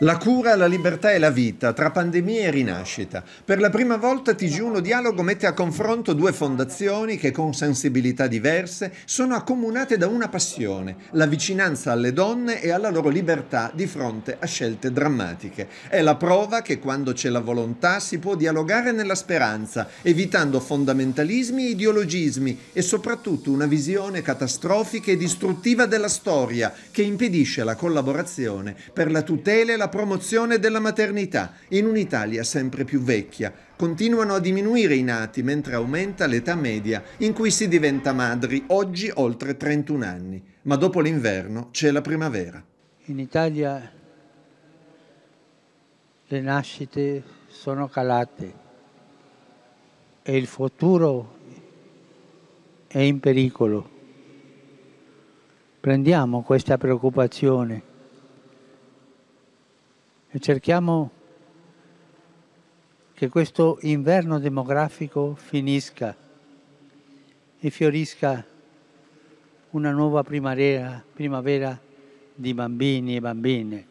La cura, la libertà e la vita, tra pandemia e rinascita. Per la prima volta TG1 Dialogo mette a confronto due fondazioni che con sensibilità diverse sono accomunate da una passione, la vicinanza alle donne e alla loro libertà di fronte a scelte drammatiche. È la prova che quando c'è la volontà si può dialogare nella speranza, evitando fondamentalismi e ideologismi e soprattutto una visione catastrofica e distruttiva della storia che impedisce la collaborazione per la tutela e la la promozione della maternità in un'Italia sempre più vecchia. Continuano a diminuire i nati mentre aumenta l'età media in cui si diventa madri, oggi oltre 31 anni, ma dopo l'inverno c'è la primavera. In Italia le nascite sono calate e il futuro è in pericolo. Prendiamo questa preoccupazione e cerchiamo che questo inverno demografico finisca e fiorisca una nuova primavera, primavera di bambini e bambine.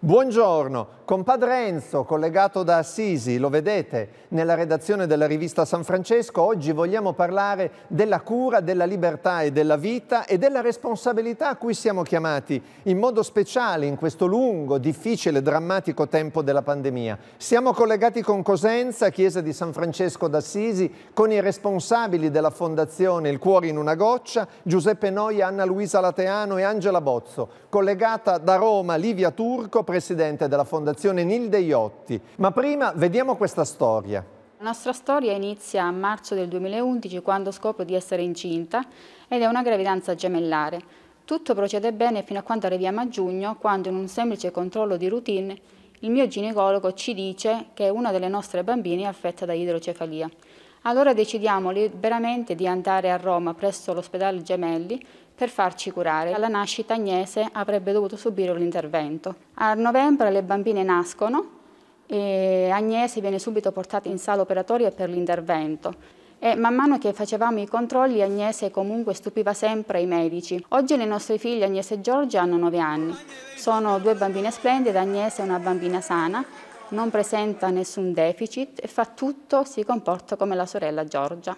Buongiorno, con Padre Enzo, collegato da Assisi, lo vedete nella redazione della rivista San Francesco, oggi vogliamo parlare della cura, della libertà e della vita e della responsabilità a cui siamo chiamati, in modo speciale in questo lungo, difficile, drammatico tempo della pandemia. Siamo collegati con Cosenza, chiesa di San Francesco d'Assisi, con i responsabili della fondazione Il Cuore in una goccia, Giuseppe Noia, Anna Luisa Lateano e Angela Bozzo, collegata da Roma Livia Turco, presidente della fondazione fondazione Nilde Iotti. Ma prima vediamo questa storia. La nostra storia inizia a marzo del 2011 quando scopro di essere incinta ed è una gravidanza gemellare. Tutto procede bene fino a quando arriviamo a giugno quando in un semplice controllo di routine il mio ginecologo ci dice che una delle nostre bambine è affetta da idrocefalia. Allora decidiamo liberamente di andare a Roma presso l'ospedale Gemelli per farci curare. Alla nascita Agnese avrebbe dovuto subire un intervento. A novembre le bambine nascono e Agnese viene subito portata in sala operatoria per l'intervento e man mano che facevamo i controlli Agnese comunque stupiva sempre i medici. Oggi le nostre figlie Agnese e Giorgia hanno 9 anni, sono due bambine splendide, Agnese è una bambina sana, non presenta nessun deficit e fa tutto, si comporta come la sorella Giorgia.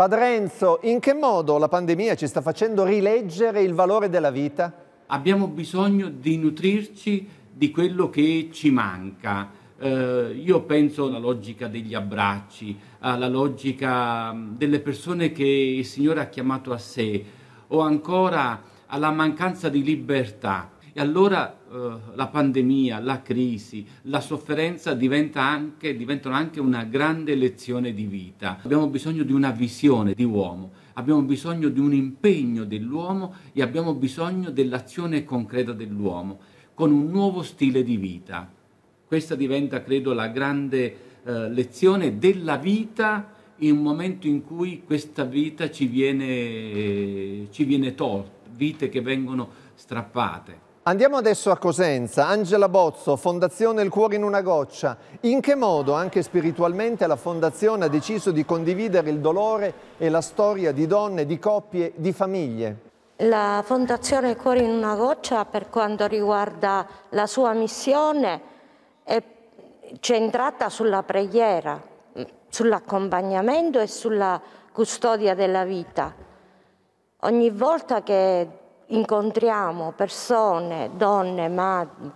Padre Enzo, in che modo la pandemia ci sta facendo rileggere il valore della vita? Abbiamo bisogno di nutrirci di quello che ci manca. Eh, io penso alla logica degli abbracci, alla logica mm, delle persone che il Signore ha chiamato a sé o ancora alla mancanza di libertà e allora eh, la pandemia, la crisi, la sofferenza diventa anche, diventano anche una grande lezione di vita. Abbiamo bisogno di una visione di uomo, abbiamo bisogno di un impegno dell'uomo e abbiamo bisogno dell'azione concreta dell'uomo, con un nuovo stile di vita. Questa diventa, credo, la grande eh, lezione della vita in un momento in cui questa vita ci viene, ci viene tolta, vite che vengono strappate. Andiamo adesso a Cosenza. Angela Bozzo, Fondazione Il Cuore in una goccia. In che modo, anche spiritualmente, la Fondazione ha deciso di condividere il dolore e la storia di donne, di coppie, di famiglie? La Fondazione Il Cuore in una goccia, per quanto riguarda la sua missione, è centrata sulla preghiera, sull'accompagnamento e sulla custodia della vita. Ogni volta che incontriamo persone, donne, madri,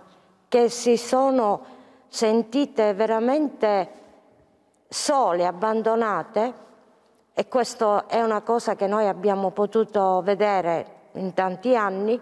che si sono sentite veramente sole, abbandonate e questa è una cosa che noi abbiamo potuto vedere in tanti anni,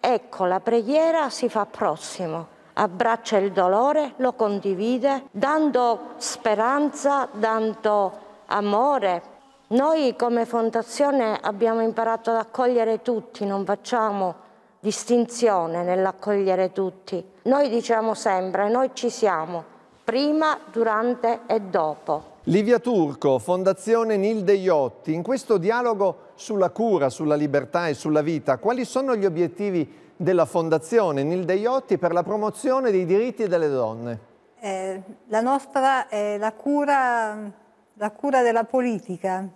ecco la preghiera si fa prossimo, abbraccia il dolore, lo condivide, dando speranza, dando amore, noi come fondazione abbiamo imparato ad accogliere tutti, non facciamo distinzione nell'accogliere tutti. Noi diciamo sempre, noi ci siamo, prima, durante e dopo. Livia Turco, Fondazione Nilde Iotti, in questo dialogo sulla cura, sulla libertà e sulla vita, quali sono gli obiettivi della Fondazione Nilde Iotti per la promozione dei diritti delle donne? Eh, la nostra è la cura, la cura della politica,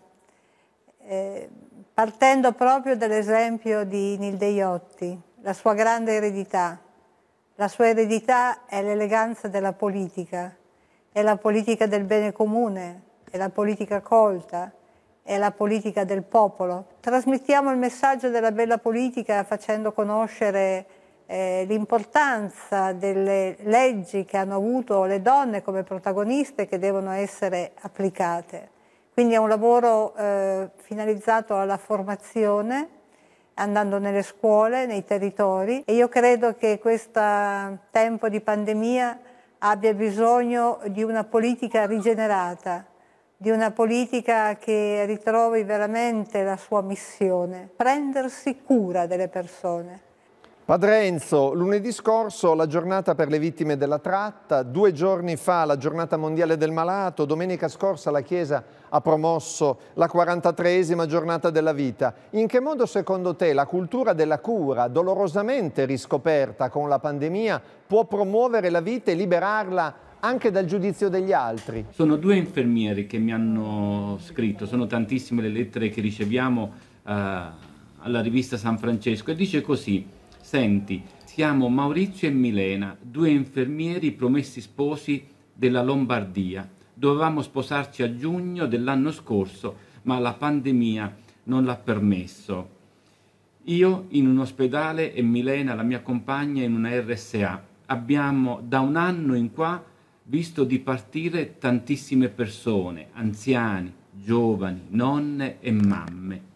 eh, partendo proprio dall'esempio di Nilde Nildeiotti, la sua grande eredità. La sua eredità è l'eleganza della politica, è la politica del bene comune, è la politica colta, è la politica del popolo. Trasmettiamo il messaggio della bella politica facendo conoscere eh, l'importanza delle leggi che hanno avuto le donne come protagoniste che devono essere applicate. Quindi è un lavoro eh, finalizzato alla formazione, andando nelle scuole, nei territori e io credo che questo tempo di pandemia abbia bisogno di una politica rigenerata, di una politica che ritrovi veramente la sua missione, prendersi cura delle persone. Padre Enzo, lunedì scorso la giornata per le vittime della tratta, due giorni fa la giornata mondiale del malato, domenica scorsa la Chiesa ha promosso la 43esima giornata della vita. In che modo secondo te la cultura della cura, dolorosamente riscoperta con la pandemia, può promuovere la vita e liberarla anche dal giudizio degli altri? Sono due infermieri che mi hanno scritto, sono tantissime le lettere che riceviamo eh, alla rivista San Francesco e dice così Senti, siamo Maurizio e Milena, due infermieri promessi sposi della Lombardia. Dovevamo sposarci a giugno dell'anno scorso, ma la pandemia non l'ha permesso. Io in un ospedale e Milena, la mia compagna, in una RSA. Abbiamo da un anno in qua visto di partire tantissime persone, anziani, giovani, nonne e mamme.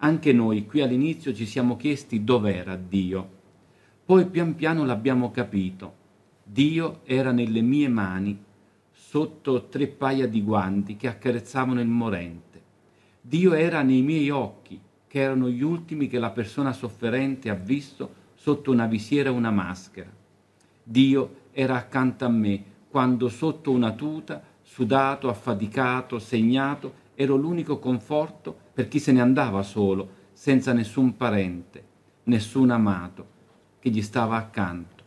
Anche noi qui all'inizio ci siamo chiesti dov'era Dio. Poi pian piano l'abbiamo capito. Dio era nelle mie mani, sotto tre paia di guanti che accarezzavano il morente. Dio era nei miei occhi, che erano gli ultimi che la persona sofferente ha visto sotto una visiera e una maschera. Dio era accanto a me quando sotto una tuta, sudato, affaticato, segnato, ero l'unico conforto per chi se ne andava solo, senza nessun parente, nessun amato che gli stava accanto.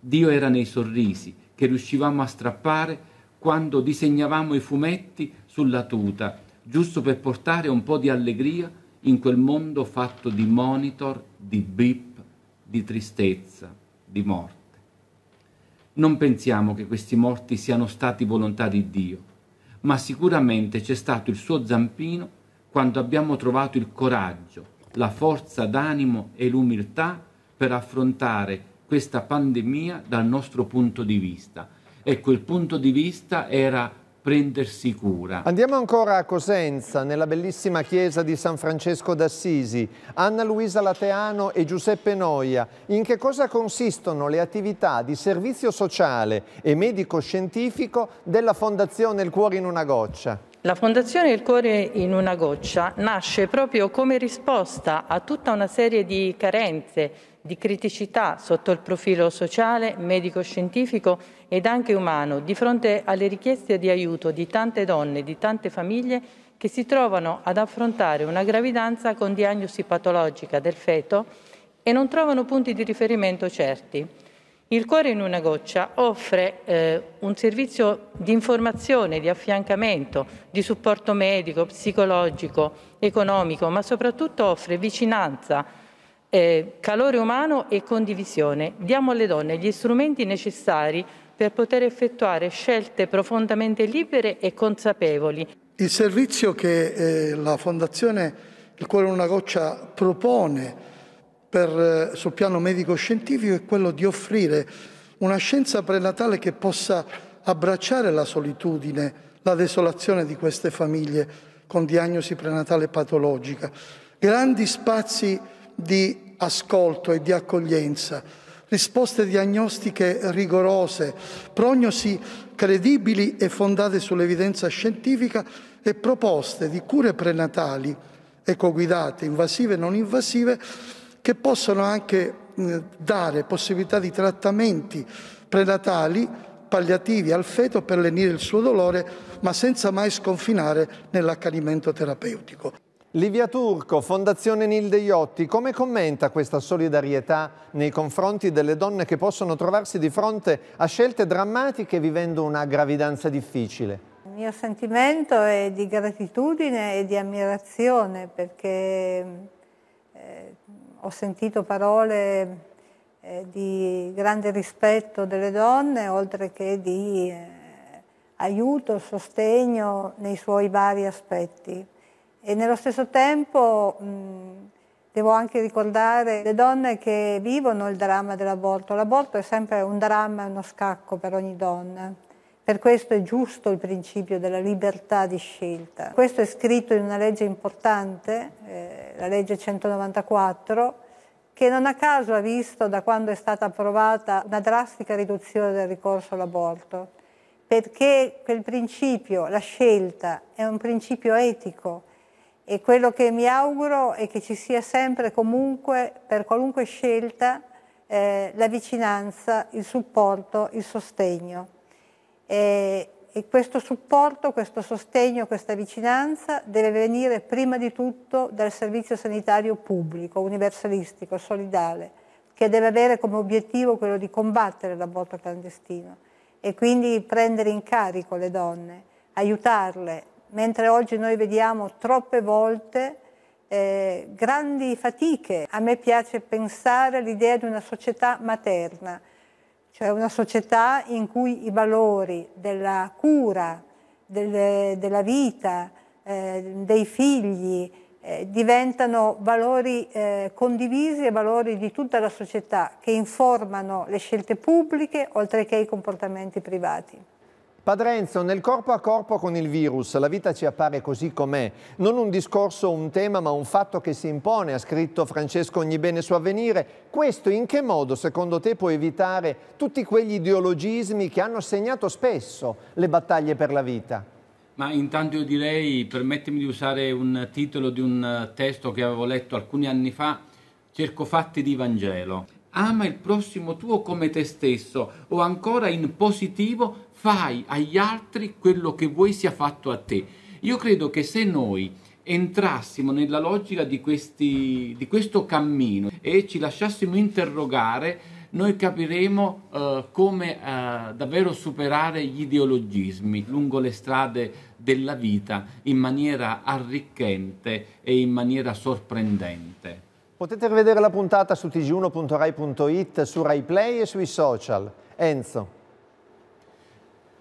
Dio era nei sorrisi che riuscivamo a strappare quando disegnavamo i fumetti sulla tuta, giusto per portare un po' di allegria in quel mondo fatto di monitor, di bip, di tristezza, di morte. Non pensiamo che questi morti siano stati volontà di Dio, ma sicuramente c'è stato il suo zampino quando abbiamo trovato il coraggio, la forza d'animo e l'umiltà per affrontare questa pandemia dal nostro punto di vista. Ecco, il punto di vista era prendersi cura. Andiamo ancora a Cosenza, nella bellissima chiesa di San Francesco d'Assisi. Anna Luisa Lateano e Giuseppe Noia, in che cosa consistono le attività di servizio sociale e medico-scientifico della Fondazione Il Cuore in una Goccia? La Fondazione Il Cuore in una goccia nasce proprio come risposta a tutta una serie di carenze, di criticità sotto il profilo sociale, medico-scientifico ed anche umano, di fronte alle richieste di aiuto di tante donne, di tante famiglie che si trovano ad affrontare una gravidanza con diagnosi patologica del feto e non trovano punti di riferimento certi. Il Cuore in una goccia offre eh, un servizio di informazione, di affiancamento, di supporto medico, psicologico, economico, ma soprattutto offre vicinanza, eh, calore umano e condivisione. Diamo alle donne gli strumenti necessari per poter effettuare scelte profondamente libere e consapevoli. Il servizio che eh, la Fondazione Il Cuore in una goccia propone per, eh, sul piano medico-scientifico è quello di offrire una scienza prenatale che possa abbracciare la solitudine, la desolazione di queste famiglie con diagnosi prenatale patologica, grandi spazi di ascolto e di accoglienza, risposte diagnostiche rigorose, prognosi credibili e fondate sull'evidenza scientifica e proposte di cure prenatali ecoguidate, invasive e non invasive, che possono anche dare possibilità di trattamenti prenatali palliativi al feto per lenire il suo dolore, ma senza mai sconfinare nell'accanimento terapeutico. Livia Turco, Fondazione Nilde Iotti, come commenta questa solidarietà nei confronti delle donne che possono trovarsi di fronte a scelte drammatiche vivendo una gravidanza difficile? Il mio sentimento è di gratitudine e di ammirazione perché eh, ho sentito parole eh, di grande rispetto delle donne, oltre che di eh, aiuto, sostegno nei suoi vari aspetti. E nello stesso tempo mh, devo anche ricordare le donne che vivono il dramma dell'aborto. L'aborto è sempre un dramma, uno scacco per ogni donna. Per questo è giusto il principio della libertà di scelta. Questo è scritto in una legge importante, eh, la legge 194, che non a caso ha visto da quando è stata approvata una drastica riduzione del ricorso all'aborto, perché quel principio, la scelta, è un principio etico e quello che mi auguro è che ci sia sempre comunque, per qualunque scelta, eh, la vicinanza, il supporto, il sostegno. E, e questo supporto, questo sostegno, questa vicinanza deve venire prima di tutto dal servizio sanitario pubblico, universalistico, solidale, che deve avere come obiettivo quello di combattere l'aborto clandestino e quindi prendere in carico le donne, aiutarle, mentre oggi noi vediamo troppe volte eh, grandi fatiche. A me piace pensare all'idea di una società materna, cioè una società in cui i valori della cura, del, della vita, eh, dei figli eh, diventano valori eh, condivisi e valori di tutta la società che informano le scelte pubbliche oltre che i comportamenti privati. Padre Enzo, nel corpo a corpo con il virus la vita ci appare così com'è. Non un discorso, un tema, ma un fatto che si impone, ha scritto Francesco Ognibene su Avvenire. Questo in che modo, secondo te, può evitare tutti quegli ideologismi che hanno segnato spesso le battaglie per la vita? Ma intanto io direi, permettimi di usare un titolo di un eh, testo che avevo letto alcuni anni fa, Cerco fatti di Vangelo ama il prossimo tuo come te stesso o ancora in positivo fai agli altri quello che vuoi sia fatto a te. Io credo che se noi entrassimo nella logica di, questi, di questo cammino e ci lasciassimo interrogare, noi capiremo eh, come eh, davvero superare gli ideologismi lungo le strade della vita in maniera arricchente e in maniera sorprendente. Potete rivedere la puntata su tg1.rai.it, su RaiPlay e sui social. Enzo.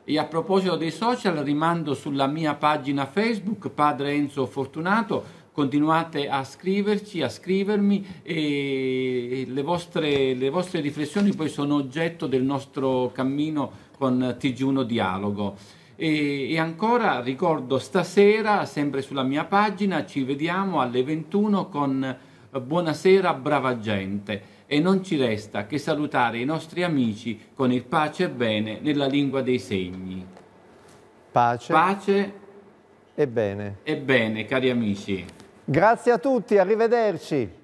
E a proposito dei social, rimando sulla mia pagina Facebook, Padre Enzo Fortunato, continuate a scriverci, a scrivermi e le vostre, le vostre, riflessioni poi sono oggetto del nostro cammino con TG1 Dialogo. E, e, ancora ricordo stasera, sempre sulla mia pagina, ci vediamo alle 21 con buonasera brava gente e non ci resta che salutare i nostri amici con il pace e bene nella lingua dei segni. Pace. Pace e bene. E bene, cari amici. Grazie a tutti, arrivederci.